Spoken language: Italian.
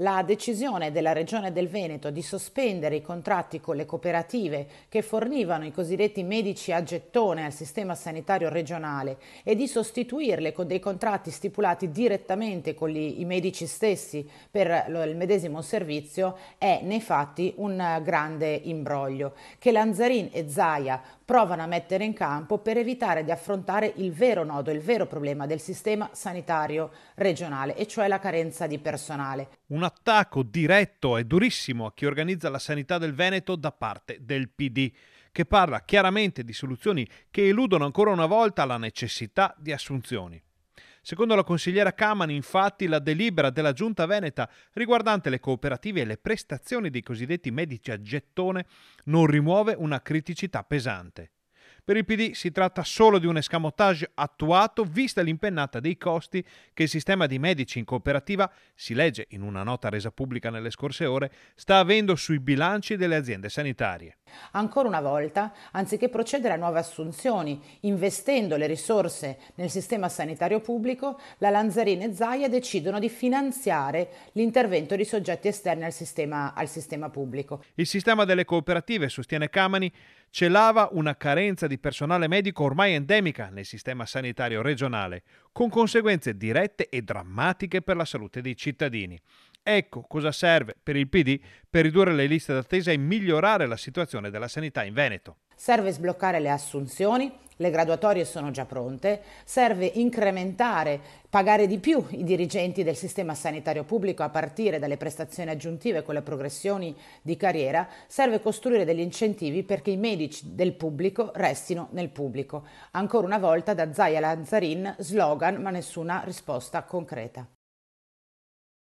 La decisione della Regione del Veneto di sospendere i contratti con le cooperative che fornivano i cosiddetti medici a gettone al sistema sanitario regionale e di sostituirle con dei contratti stipulati direttamente con gli, i medici stessi per lo, il medesimo servizio è nei fatti un grande imbroglio che Lanzarin e Zaia provano a mettere in campo per evitare di affrontare il vero nodo, il vero problema del sistema sanitario regionale, e cioè la carenza di personale. Una attacco diretto e durissimo a chi organizza la sanità del Veneto da parte del PD, che parla chiaramente di soluzioni che eludono ancora una volta la necessità di assunzioni. Secondo la consigliera Camani, infatti, la delibera della Giunta Veneta riguardante le cooperative e le prestazioni dei cosiddetti medici a gettone non rimuove una criticità pesante. Per il PD si tratta solo di un escamotage attuato vista l'impennata dei costi che il sistema di medici in cooperativa, si legge in una nota resa pubblica nelle scorse ore, sta avendo sui bilanci delle aziende sanitarie. Ancora una volta, anziché procedere a nuove assunzioni, investendo le risorse nel sistema sanitario pubblico, la Lanzarina e Zaia decidono di finanziare l'intervento di soggetti esterni al sistema, al sistema pubblico. Il sistema delle cooperative, sostiene Camani, celava una carenza di personale medico ormai endemica nel sistema sanitario regionale, con conseguenze dirette e drammatiche per la salute dei cittadini. Ecco cosa serve per il PD per ridurre le liste d'attesa e migliorare la situazione della sanità in Veneto. Serve sbloccare le assunzioni le graduatorie sono già pronte, serve incrementare, pagare di più i dirigenti del sistema sanitario pubblico a partire dalle prestazioni aggiuntive con le progressioni di carriera, serve costruire degli incentivi perché i medici del pubblico restino nel pubblico. Ancora una volta da Zaia Lanzarin slogan ma nessuna risposta concreta.